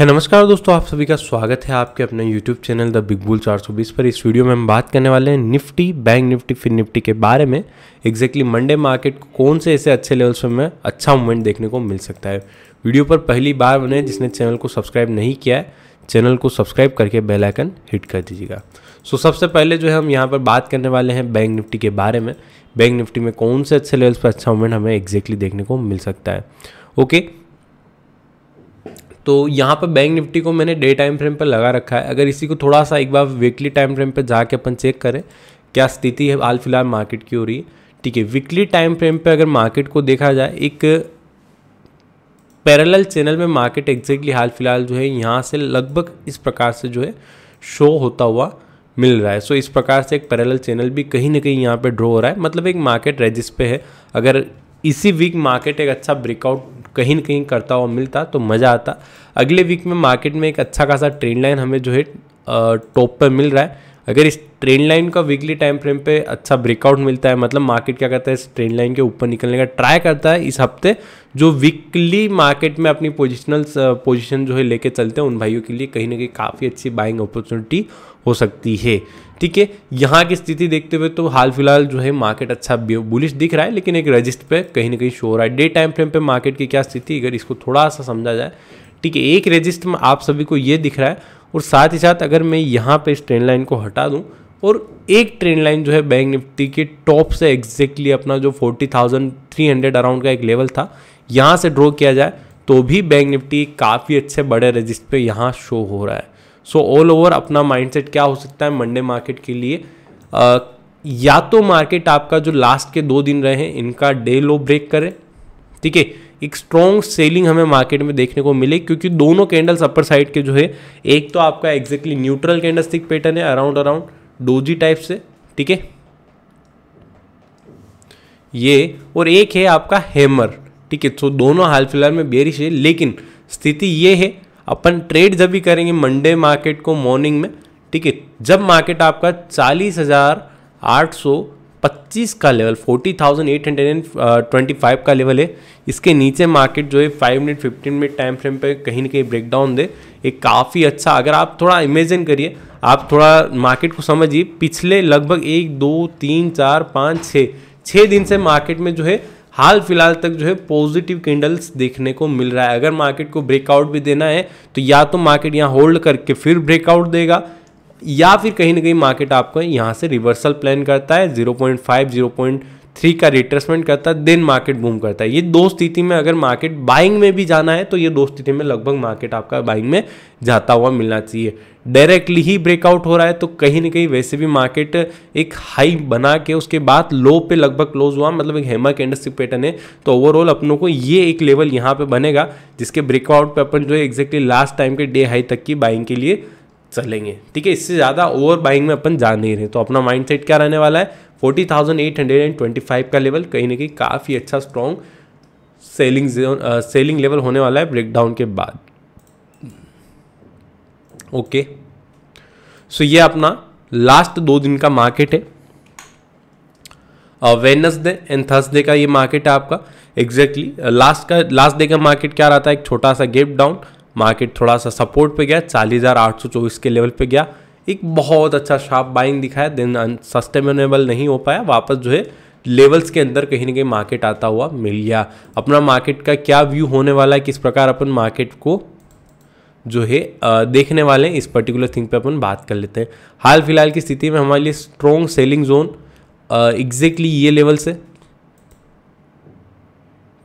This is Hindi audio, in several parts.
है नमस्कार दोस्तों आप सभी का स्वागत है आपके अपने YouTube channel the big bull 420 पर इस वीडियो में हम बात करने वाले हैं निफ्टी बैंक निफ्टी फिर निफ्टी के बारे में एग्जैक्टली मंडे मार्केट को कौन से ऐसे अच्छे लेवल्स में हमें अच्छा मूवमेंट देखने को मिल सकता है वीडियो पर पहली बार बने जिसने चैनल को सब्सक्राइब नहीं किया है चैनल को सब्सक्राइब करके बेलाइकन हिट कर दीजिएगा सो so, सबसे पहले जो है हम यहाँ पर बात करने वाले हैं बैंक निफ्टी के बारे में बैंक निफ्टी में कौन से अच्छे लेवल्स पर अच्छा मूवमेंट हमें एग्जैक्टली देखने को मिल सकता है ओके okay? तो यहाँ पर बैंक निफ्टी को मैंने डे टाइम फ्रेम पर लगा रखा है अगर इसी को थोड़ा सा एक बार वीकली टाइम फ्रेम पर जाके अपन चेक करें क्या स्थिति है हाल फिलहाल मार्केट की हो रही है ठीक है वीकली टाइम फ्रेम पर अगर मार्केट को देखा जाए एक पैरेलल चैनल में मार्केट एग्जैक्टली हाल फिलहाल जो है यहाँ से लगभग इस प्रकार से जो है शो होता हुआ मिल रहा है सो so, इस प्रकार से एक पैरेलल चैनल भी कहीं ना कहीं यहाँ पे ड्रॉ हो रहा है मतलब एक मार्केट रेजिस पे है अगर इसी वीक मार्केट एक अच्छा ब्रेकआउट कहीं ना कहीं करता हुआ मिलता तो मज़ा आता अगले वीक में मार्केट में एक अच्छा खासा ट्रेंड लाइन हमें जो है टॉप पर मिल रहा है अगर इस ट्रेंड लाइन का वीकली टाइम फ्रेम पे अच्छा ब्रेकआउट मिलता है मतलब मार्केट क्या करता है इस ट्रेंड लाइन के ऊपर निकलने का ट्राई करता है इस हफ्ते जो वीकली मार्केट में अपनी पोजिशनल पोजिशन जो है लेके चलते हैं उन भाइयों के लिए कहीं ना कहीं काफ़ी अच्छी बाइंग अपॉर्चुनिटी हो सकती है ठीक है यहाँ की स्थिति देखते हुए तो हाल फिलहाल जो है मार्केट अच्छा बुलिश दिख रहा है लेकिन एक रजिस्ट पे कहीं ना कहीं शो हो रहा है डे टाइम फ्रेम पे मार्केट की क्या स्थिति अगर इसको थोड़ा सा समझा जाए ठीक है एक रजिस्ट में आप सभी को ये दिख रहा है और साथ ही साथ अगर मैं यहाँ पे इस ट्रेंड लाइन को हटा दूँ और एक ट्रेंड लाइन जो है बैंक निफ्टी के टॉप से एग्जैक्टली अपना जो 40,300 अराउंड का एक लेवल था यहाँ से ड्रॉ किया जाए तो भी बैंक निफ्टी काफ़ी अच्छे बड़े रजिस्ट पे यहाँ शो हो रहा है सो ऑल ओवर अपना माइंडसेट क्या हो सकता है मंडे मार्केट के लिए आ, या तो मार्केट आपका जो लास्ट के दो दिन रहे हैं इनका डे लो ब्रेक करें ठीक है एक स्ट्रॉन्ग सेलिंग हमें मार्केट में देखने को मिले क्योंकि दोनों कैंडल्स अपर साइड के जो है एक तो आपका एग्जैक्टली न्यूट्रल स्टिक पैटर्न है अराउंड अराउंड डोजी टाइप से ठीक है ये और एक है आपका हैमर ठीक है तो दोनों हाल फिलहाल में बेरिश है लेकिन स्थिति ये है अपन ट्रेड जब भी करेंगे मंडे मार्केट को मॉर्निंग में ठीक है जब मार्केट आपका चालीस हज़ार आठ सौ पच्चीस का level forty thousand eight hundred and twenty five का लेवल है इसके नीचे मार्केट जो है five minute fifteen minute time frame पे कहीं ना कहीं ब्रेकडाउन दे एक काफ़ी अच्छा अगर आप थोड़ा इमेजिन करिए आप थोड़ा मार्केट को समझिए पिछले लगभग एक दो तीन चार पाँच छः छः दिन से मार्केट में जो है हाल फिलहाल तक जो है पॉजिटिव कैंडल्स देखने को मिल रहा है अगर मार्केट को ब्रेकआउट भी देना है तो या तो मार्केट यहाँ होल्ड करके फिर ब्रेकआउट देगा या फिर कहीं ना कहीं मार्केट आपको यहाँ से रिवर्सल प्लान करता है 0.5 पॉइंट थ्री का रिट्रेसमेंट करता है देन मार्केट बूम करता है ये दो स्थिति में अगर मार्केट बाइंग में भी जाना है तो ये दो स्थिति में लगभग मार्केट आपका बाइंग में जाता हुआ मिलना चाहिए डायरेक्टली ही ब्रेकआउट हो रहा है तो कहीं ना कहीं वैसे भी मार्केट एक हाई बना के उसके बाद लो पे लगभग क्लोज हुआ मतलब एक हैमर कैंडलस्टिक पैटर्न है तो ओवरऑल अपनों को ये एक लेवल यहाँ पे बनेगा जिसके ब्रेकआउट पे अपन जो है एग्जैक्टली लास्ट टाइम के डे हाई तक की बाइंग के लिए चलेंगे ठीक है इससे ज़्यादा ओवर बाइंग में अपन जा नहीं रहे तो अपना माइंड क्या रहने वाला है 40,825 का लेवल कहीं ना कहीं काफ़ी अच्छा स्ट्रॉन्ग सेलिंग सेलिंग लेवल होने वाला है ब्रेकडाउन के बाद ओके सो ये अपना लास्ट दो दिन का मार्केट है वेनसडे एंड थर्सडे का ये मार्केट है आपका एग्जैक्टली exactly, लास्ट uh, का लास्ट डे का मार्केट क्या रहा था एक छोटा सा गेप डाउन मार्केट थोड़ा सा सपोर्ट पे गया चालीस हज़ार के लेवल पे गया एक बहुत अच्छा शार्प बाइंग दिखाया देन सस्टेनेबल नहीं हो पाया वापस जो है लेवल्स के अंदर कहीं ना कहीं मार्केट आता हुआ मिल गया अपना मार्केट का क्या व्यू होने वाला है किस प्रकार अपन मार्केट को जो है देखने वाले हैं इस पर्टिकुलर थिंग पे अपन बात कर लेते हैं हाल फिलहाल की स्थिति में हमारे लिए स्ट्रॉन्ग सेलिंग जोन एग्जैक्टली ये लेवल से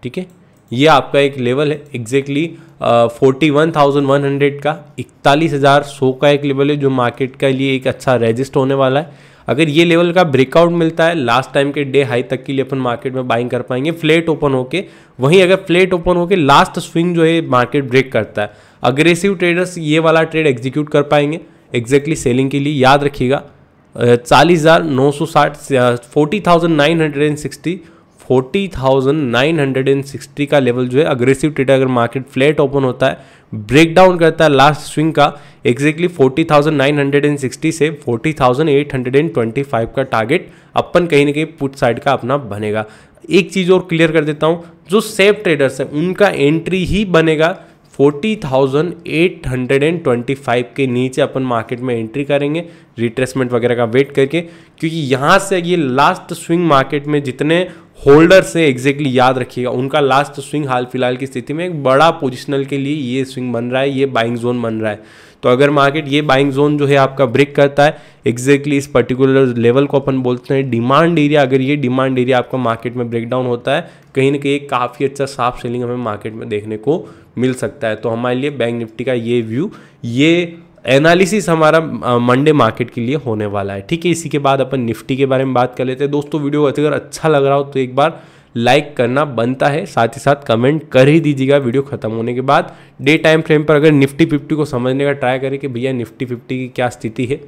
ठीक है ये आपका एक लेवल है exactly forty one thousand one hundred का इकतालीस हज़ार सौ का एक लेवल है जो मार्केट के लिए एक अच्छा रजिस्ट होने वाला है अगर ये लेवल का ब्रेकआउट मिलता है लास्ट टाइम के डे हाई तक के लिए अपन मार्केट में बाइंग कर पाएंगे फ्लैट ओपन होके वहीं अगर फ्लैट ओपन होके लास्ट स्विंग जो है मार्केट ब्रेक करता है अग्रेसिव ट्रेडर्स ये वाला ट्रेड एग्जीक्यूट कर पाएंगे एग्जैक्टली सेलिंग के लिए याद रखिएगा चालीस हज़ार नौ सौ साठ forty thousand nine hundred and sixty 40,960 का लेवल जो है अग्रेसिव ट्रेड अगर मार्केट फ्लैट ओपन होता है ब्रेक डाउन करता है लास्ट स्विंग का एग्जैक्टली 40,960 से 40,825 का टारगेट अपन कहीं ना कहीं पुट साइड का अपना बनेगा एक चीज़ और क्लियर कर देता हूँ जो सेफ ट्रेडर्स हैं उनका एंट्री ही बनेगा 40,825 के नीचे अपन मार्केट में एंट्री करेंगे रिट्रेसमेंट वगैरह का वेट करके क्योंकि यहाँ से ये लास्ट स्विंग मार्केट में जितने होल्डर से एग्जैक्टली याद रखिएगा उनका लास्ट स्विंग हाल फिलहाल की स्थिति में एक बड़ा पोजिशनल के लिए ये स्विंग बन रहा है ये बाइंग जोन बन रहा है तो अगर मार्केट ये बाइंग जोन जो है आपका ब्रेक करता है एग्जैक्टली exactly इस पर्टिकुलर लेवल को अपन बोलते हैं डिमांड एरिया अगर ये डिमांड एरिया आपका मार्केट में ब्रेक डाउन होता है कहीं ना कहीं काफ़ी अच्छा साफ सेलिंग हमें मार्केट में देखने को मिल सकता है तो हमारे लिए बैंक निफ्टी का ये व्यू ये एनालिसिस हमारा मंडे मार्केट के लिए होने वाला है ठीक है इसी के बाद अपन निफ्टी के बारे में बात कर लेते हैं दोस्तों वीडियो अगर अच्छा लग रहा हो तो एक बार लाइक करना बनता है साथ ही साथ कमेंट कर ही दीजिएगा वीडियो खत्म होने के बाद डे टाइम फ्रेम पर अगर निफ्टी फिफ्टी को समझने का ट्राई करें कि भैया निफ्टी फिफ्टी की क्या स्थिति है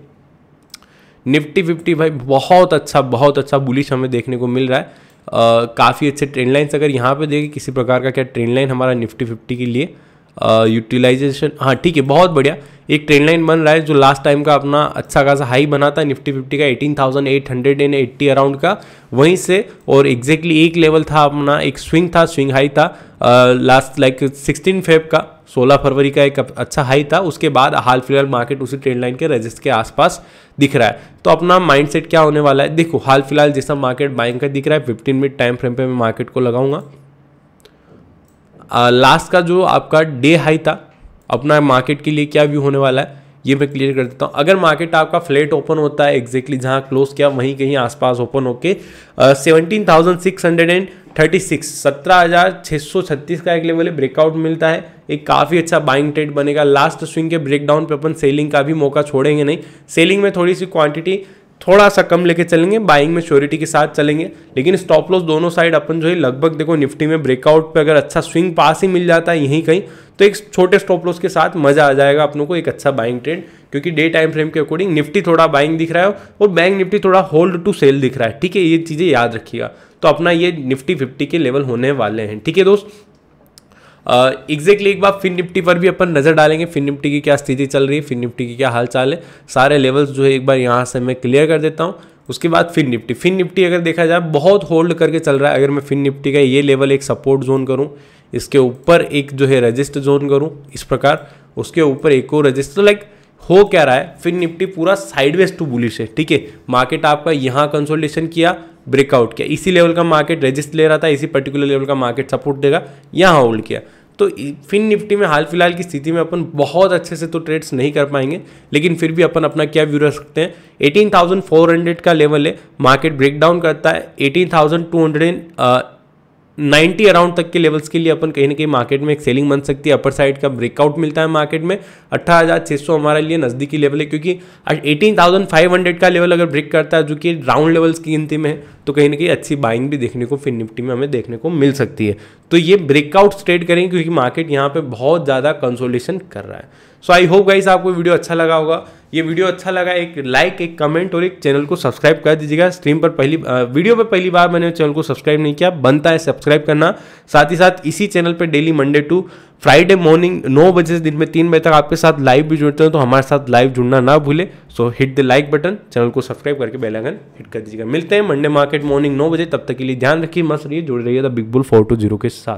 निफ्टी फिफ्टी भाई बहुत अच्छा बहुत अच्छा बुलिश हमें देखने को मिल रहा है काफ़ी अच्छे ट्रेंड लाइन्स अगर यहाँ पे देखें किसी प्रकार का क्या ट्रेंड लाइन हमारा निफ्टी फिफ्टी के लिए यूटिलाइजेशन हाँ ठीक है बहुत बढ़िया एक ट्रेंड लाइन बन रहा है जो लास्ट टाइम का अपना अच्छा खासा हाई बना था निफ्टी फिफ्टी का eighteen thousand eight hundred and eighty around का वहीं से और एग्जैक्टली exactly एक लेवल था अपना एक स्विंग था स्विंग हाई था लास्ट लाइक सिक्सटीन फेब का सोलह फरवरी का एक अच्छा हाई था उसके बाद हाल फिलहाल मार्केट उसी ट्रेंड लाइन के रजिस्ट के आसपास दिख रहा है तो अपना माइंडसेट क्या होने वाला है देखो हाल फिलहाल जैसा मार्केट बाइंग का दिख रहा है फिफ्टीन मिनट टाइम फ्रेम पे मैं मार्केट को लगाऊंगा लास्ट का जो आपका डे हाई था अपना मार्केट के लिए क्या व्यू होने वाला है ये मैं क्लियर कर देता हूँ अगर मार्केट आपका फ्लैट ओपन होता है एग्जैक्टली जहाँ क्लोज किया वहीं कहीं आसपास ओपन होके seventeen thousand six hundred and thirty six सत्रह हज़ार छः सौ छत्तीस का एक लेवल ब्रेकआउट मिलता है एक काफ़ी अच्छा बाइंग ट्रेड बनेगा लास्ट स्विंग के ब्रेकडाउन पे अपन सेलिंग का भी मौका छोड़ेंगे नहीं सेलिंग में थोड़ी सी क्वांटिटी थोड़ा सा कम लेके चलेंगे बाइंग में श्योरिटी के साथ चलेंगे लेकिन स्टॉप लॉस दोनों साइड अपन जो है लगभग देखो निफ्टी में ब्रेकआउट पे अगर अच्छा स्विंग पास ही मिल जाता है यहीं कहीं तो एक छोटे स्टॉप लॉस के साथ मजा आ जाएगा अपनों को एक अच्छा बाइंग ट्रेंड क्योंकि डे टाइम फ्रेम के अकॉर्डिंग निफ्टी थोड़ा बाइंग दिख रहा है और बैंक निफ्टी थोड़ा होल्ड टू सेल दिख रहा है ठीक है ये चीज़ें याद रखिएगा तो अपना ये निफ्टी फिफ्टी के लेवल होने वाले हैं ठीक है दोस्त एग्जैक्टली एक बार फिन निफ्टी पर भी अपन नज़र डालेंगे फिन निफ्टी की क्या स्थिति चल रही है फिन निफ्टी की क्या हाल चाल है सारे लेवल्स जो है एक बार यहाँ से मैं क्लियर कर देता हूँ उसके बाद फिन निफ्टी फिन निफ्टी अगर देखा जाए बहुत होल्ड करके चल रहा है अगर मैं फिन निफ्टी का ये लेवल एक सपोर्ट जोन करूँ इसके ऊपर एक जो है रजिस्ट जोन करूँ इस प्रकार उसके ऊपर एक और रजिस्टर लाइक तो हो क्या रहा है फिन निफ्टी पूरा साइडवेज टू बुलिश है ठीक है मार्केट आपका यहाँ कंसोलिडेशन किया ब्रेकआउट किया इसी लेवल का मार्केट रजिस्ट ले रहा था इसी पर्टिकुलर लेवल का मार्केट सपोर्ट देगा यहाँ होल्ड किया तो फिन निफ्टी में हाल फिलहाल की स्थिति में अपन बहुत अच्छे से तो ट्रेड्स नहीं कर पाएंगे लेकिन फिर भी अपन अपना क्या व्यू रख सकते हैं 18,400 का लेवल है मार्केट ब्रेकडाउन करता है 18,200 एंड नाइन्टी अराउंड तक के लेवल्स के लिए अपन कहीं ना कहीं मार्केट में एक सेलिंग बन सकती है अपर साइड का ब्रेकआउट मिलता है मार्केट में अट्ठारह हज़ार सौ हमारे लिए नज़दीकी लेवल है क्योंकि एटीन थाउजेंड फाइव हंड्रेड का लेवल अगर ब्रेक करता है जो कि राउंड लेवल्स की गिनती में है तो कहीं ना कहीं अच्छी बाइंग भी देखने को फिर निफ्टी में हमें देखने को मिल सकती है तो ये ब्रेकआउट स्ट्रेट करेंगे क्योंकि मार्केट यहाँ पर बहुत ज़्यादा कंसोलेशन कर रहा है सो आई होप गाइस आपको वीडियो अच्छा लगा होगा ये वीडियो अच्छा लगा एक लाइक एक कमेंट और एक चैनल को सब्सक्राइब कर दीजिएगा स्ट्रीम पर पहली वीडियो पर पहली बार मैंने चैनल को सब्सक्राइब नहीं किया बनता है सब्सक्राइब करना साथ ही साथ इसी चैनल पर daily Monday to Friday morning नौ बजे से दिन में तीन बजे तक आपके साथ लाइव भी जुड़ते हैं तो हमारे साथ लाइव जुड़ना ना भूले so hit the like button channel को सब्सक्राइब करके बेलाइकन हिट कर दीजिएगा मिलते हैं मंडे मार्केट मॉर्निंग नौ बजे तब तक के लिए ध्यान रखिए मस्त रहिए जुड़ रही है the big bull four two zero के साथ